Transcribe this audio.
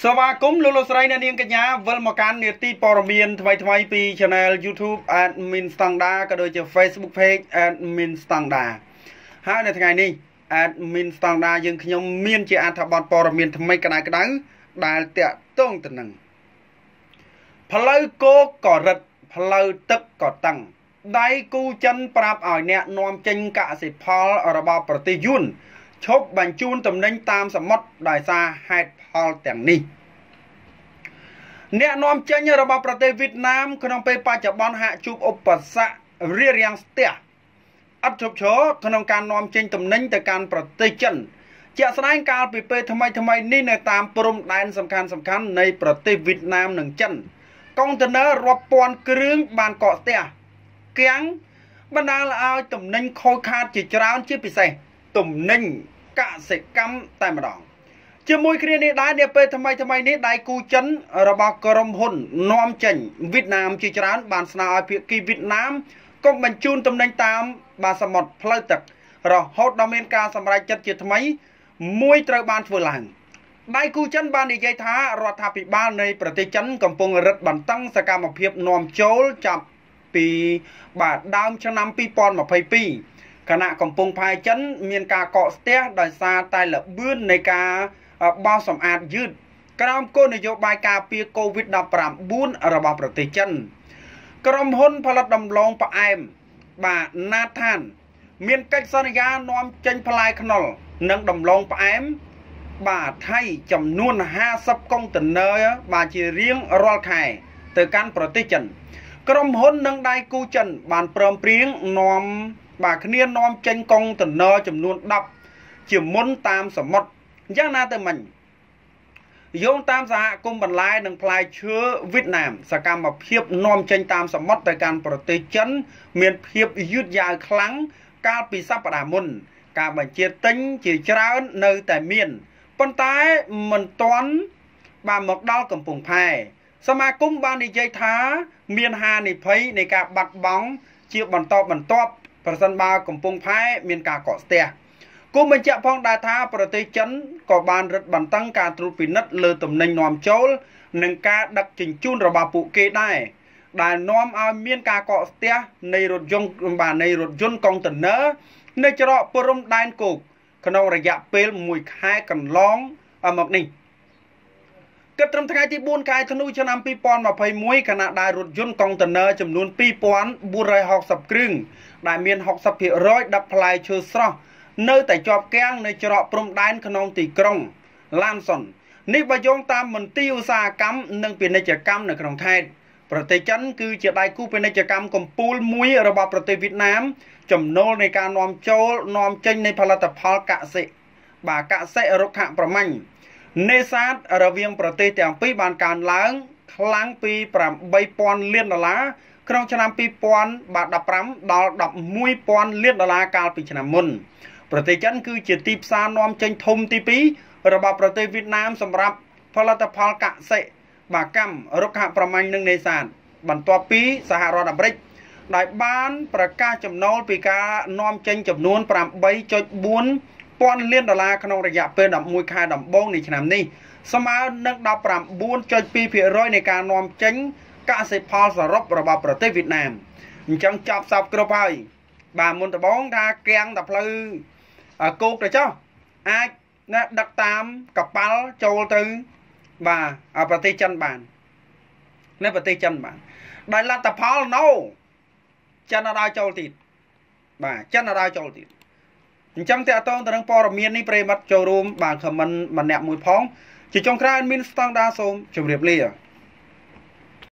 សវាគមលោកលោកស្រីអ្នកនាងកញ្ញាវិលមកកាន់នាទីព័ត៌មានថ្មីថ្មីពី Channel YouTube Admin Standard ក៏ដូចជា Facebook Page Admin Standard ហើយនៅថ្ងៃនេះ Admin Standard យើងខ្ញុំមានជាអត្ថបទព័ត៌មានថ្មីក្តៅក្តៅដែលតាក់ទងទៅនឹងផ្លូវគោកក៏រឹតផ្លូវទឹកក៏តឹងដៃគូចិនប្រាប់ឲ្យអ្នកនាំចេញកសិផលរបស់ប្រទេសយួនឈប់បញ្ជូនទំនិញតាមសមុទ្រដោយសារហេតុផលទាំងនេះអ្នកនាំចេញរបស់ប្រទេសវៀតណាមក្នុងពេលបច្ចុប្បន្នហាក់ជួបឧបសគ្គរារាំងស្ទះអត់ជប់ឈរក្នុងការនាំចេញទំនិញទៅកាន់ប្រទេសចិនជាក់ស្ដែងកាលពីពេលថ្មីថ្មីនេះនៅតាម ព្រំដែនសំខាន់សំខាន់នៃប្រទេសវៀតណាម និងចិនកុងតឺន័ររាប់ពាន់គ្រឿងបានកកស្ទះគាំងបណ្ដាលឲ្យទំនិញខូចខាត ជាច្រើនជាពិសេសទំនិញកសិកម្មតែម្ដងជាមួយគ្នានេះដែរនាពេលថ្មីថ្មីនេះដៃគូចិន របស់ក្រុមហ៊ុននាំចេញវៀតណាមជាច្រើនបានស្នើឲ្យភាគីវៀតណាម កុំបញ្ជូនទំនិញតាម បាសមុទ្រផ្លូវទឹក រហូតដល់មានការសម្រេចចិត្តជាថ្មី មួយត្រូវបានធ្វើឡើងដៃគូចិនបាននិយាយថារដ្ឋាភិបាលនៃប្រទេសចិនកំពុងរឹតបន្តឹងសកម្មភាពនាំចូលចាប់ពី បាទដើមឆ្នាំ2022គណៈកំពង់ផែចិន មានការកកស្ទះដោយសារតែល្បឿននៃការបោសសម្អាតយឺតក្រោមគោលនយោបាយការពារ COVID-19 របស់ប្រទេសចិនក្រុមហ៊ុនផលិតដំឡូងផ្អែមបាទ Nathan មានកិច្ចសន្យានាំចេញផ្លែខ្នុរនិងដំឡូងផ្អែមបាទថៃចំនួន50កុងតឺន័របាទជារៀងរាល់ខែ ទៅកាន់ប្រទេសចិនក្រុមហ៊ុននិងដៃគូចិន បានព្រមព្រៀងនាំបាទគ្នានាំចេញកុងតឺន័រចំនួន10ជាមុនតាមសមុទ្រយ៉ាងណាទៅមិញយោងតាមសហគមន៍បន្លែនិងផ្លែឈើវៀតណាម សកម្មភាពនាំចេញតាមសមុទ្រទៅកាន់ប្រទេសចិន មានភាពយឺតយ៉ាវខ្លាំងកាលពីសប្តាហ៍មុន ការបញ្ជាទិញជាច្រើននៅតែមានប៉ុន្តែមិនទាន់បានមកដល់កំពង់ផែ សមាគមបាននិយាយថា មានហានិភ័យនៃការបាត់បង់ ជាបន្តបន្ទាប់ប្រសិនបើកំពង់ផែមានការកកស្ទះគូបញ្ជាក់ផងដែរថាប្រទេសចិនក៏បានរឹតបន្តឹងការត្រួតពិនិត្យលើទំនិញនាំចូលនិងការដឹកជញ្ជូនរបស់ពួកគេដែរដែលនាំឲ្យមានការកកស្ទះនៃរថយន្តបាទនៃរថយន្តកុងតឺន័រនៅច្រកព្រំដែនគោកក្នុងរយៈពេល1ខែកន្លងមកនេះ។គិតត្រឹមថ្ងៃទី4ខែធ្នូឆ្នាំ2021គណៈដាវរថយន្តកុងតឺន័រចំនួន2460គ្រឿងដែលមាន60%ដឹកផ្លែឈើស្រស់នៅតែជាប់គាំងនៅច្រកព្រំដែនក្នុងទីក្រុង Lanson នេះបើយោងតាមមន្ទីរឧស្សាហកម្មនិងពាណិជ្ជកម្មនៅក្នុងខេត្តប្រទេសចិនគឺជាដៃគូពាណិជ្ជកម្មកំពូលមួយរបស់ប្រទេសវៀតណាមចំណូលនៃការនាំចូលនាំចេញនៃផលិតផលកសិបាទកសិរុក្ខប្រមាញ់នេសាទរវាងប្រទេសទាំងពីរបានកើនឡើង ខ្លាំងពី8000លានដុល្លារក្នុងឆ្នាំ2015ដល់11000លានដុល្លារកាលពីឆ្នាំមុន ប្រទេសចិនគឺជាទីផ្សារនាំចេញធំទី2របស់ប្រទេសវៀតណាមសម្រាប់ផលិតផលកសិបាកម្មរុក្ខប្រមាញ់និងនេសាទបន្ទាប់ពីសហរដ្ឋអាមេរិកដែលបានប្រកាសចំណូលពីការនាំចេញចំនួន5.4 1000លានដុល្លារក្នុងរយៈពេល11ខែដំបូងនៃឆ្នាំនេះស្មើនឹង19.2%នៃការនាំចេញកសិផលសរុបរបស់ប្រទេសវៀតណាមអញ្ចឹងចប់សពគ្រប់ហើយបាទមុនដំបូងថាកៀងតផ្លូវគោកទៅចុះអាចណាដឹកតាមកប៉ាល់ចូលទៅបាទប្រទេសចិនបាននៅប្រទេសចិនបានដោយលទ្ធផលណូចិនដល់ចូលទៀតបាទចិនដល់ចូលទៀតអញ្ចឹងតកតងទៅនឹងព័ត៌មាននេះប្រិមត្តចូលរួមបានខមមិនម្នាក់មួយផងជាចុងក្រោយមានស្តង់ដាសូមជម្រាបលា